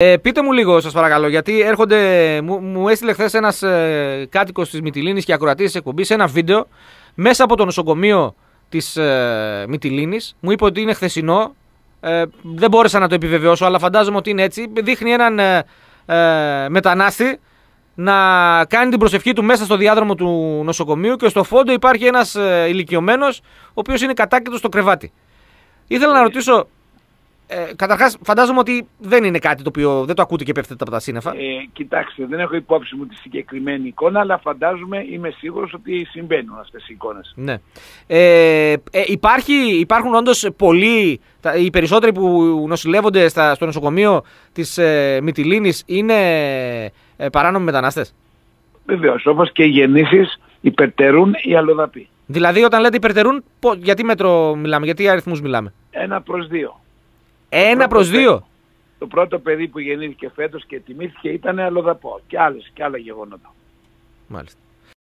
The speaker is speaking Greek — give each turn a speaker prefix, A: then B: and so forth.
A: Ε, πείτε μου λίγο, σας παρακαλώ, γιατί έρχονται. Μου, μου έστειλε χθες ένας ε, κάτοικος της Μυτιλίνης και ακροατής της εκπομπής ένα βίντεο μέσα από το νοσοκομείο της ε, Μυτιλίνης. Μου είπε ότι είναι χθεσινό. Ε, δεν μπόρεσα να το επιβεβαιώσω, αλλά φαντάζομαι ότι είναι έτσι. Δείχνει έναν ε, ε, μετανάστη να κάνει την προσευχή του μέσα στο διάδρομο του νοσοκομείου και στο φόντο υπάρχει ένας ε, ηλικιωμένος, ο οποίος είναι κατάκριτο στο κρεβάτι. Ήθελα να ρωτήσω, ε, Καταρχάς, φαντάζομαι ότι δεν είναι κάτι το οποίο δεν το ακούτε και πέφτετε από τα σύννεφα. Ε,
B: κοιτάξτε, δεν έχω υπόψη μου τη συγκεκριμένη εικόνα, αλλά φαντάζομαι, είμαι σίγουρος ότι συμβαίνουν αυτές οι εικόνες.
A: Ναι. Ε, ε υπάρχουν όντως πολλοί, τα, οι περισσότεροι που νοσηλεύονται στα, στο νοσοκομείο της ε, Μυτιλίνης είναι ε, παράνομοι μετανάστες.
B: Βεβαίως, όπως και οι γεννήσεις υπερτερούν οι αλλοδαποί.
A: Δηλαδή, όταν λέτε υπερτερούν, γιατί μέτρο μιλάμε, γιατί αριθμούς μιλάμε. Ένα προς δύο. Ένα προ δύο. Το πρώτο παιδί που
B: γεννήθηκε φέτος και τιμήθηκε ήταν αλλοδαπό και, άλλες, και άλλα γεγονότα.
A: Μάλιστα.